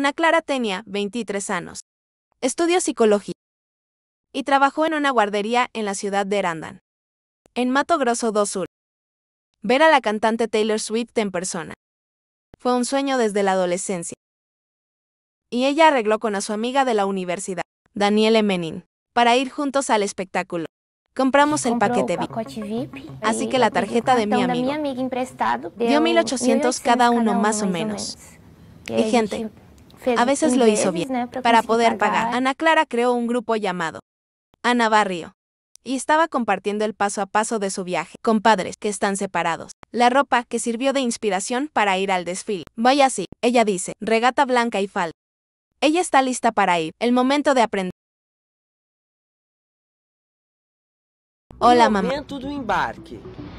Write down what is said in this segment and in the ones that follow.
Ana Clara tenía 23 años. Estudió psicología y trabajó en una guardería en la ciudad de Erandan, en Mato Grosso do Sur. Ver a la cantante Taylor Swift en persona fue un sueño desde la adolescencia. Y ella arregló con a su amiga de la universidad, Danielle Menin, para ir juntos al espectáculo. Compramos el paquete VIP. Así que la tarjeta de mi amigo dio 1800 cada uno más o menos. Y gente, a veces lo hizo bien, para poder pagar. Ana Clara creó un grupo llamado Ana Barrio y estaba compartiendo el paso a paso de su viaje con padres que están separados. La ropa que sirvió de inspiración para ir al desfile. Vaya así, ella dice, regata blanca y falda. Ella está lista para ir, el momento de aprender. Hola mamá.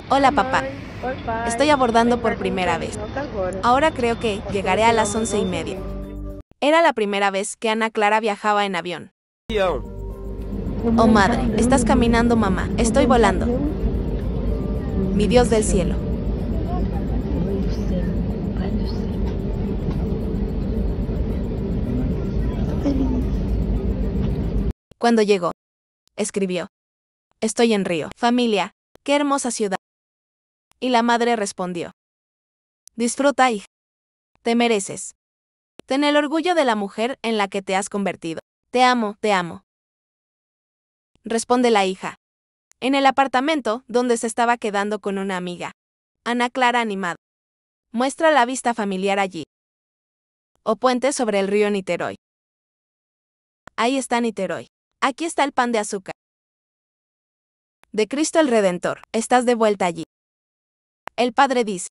Hola papá. Estoy abordando por primera vez. Ahora creo que llegaré a las once y media. Era la primera vez que Ana Clara viajaba en avión. Oh madre, estás caminando mamá, estoy volando. Mi Dios del cielo. Cuando llegó, escribió, Estoy en Río, familia, qué hermosa ciudad. Y la madre respondió, Disfruta, hija. Te mereces. Ten el orgullo de la mujer en la que te has convertido. Te amo, te amo. Responde la hija. En el apartamento, donde se estaba quedando con una amiga. Ana Clara animada. Muestra la vista familiar allí. O puente sobre el río Niterói. Ahí está Niterói. Aquí está el pan de azúcar. De Cristo el Redentor, estás de vuelta allí. El padre dice,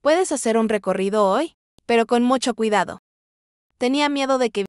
puedes hacer un recorrido hoy, pero con mucho cuidado. Tenía miedo de que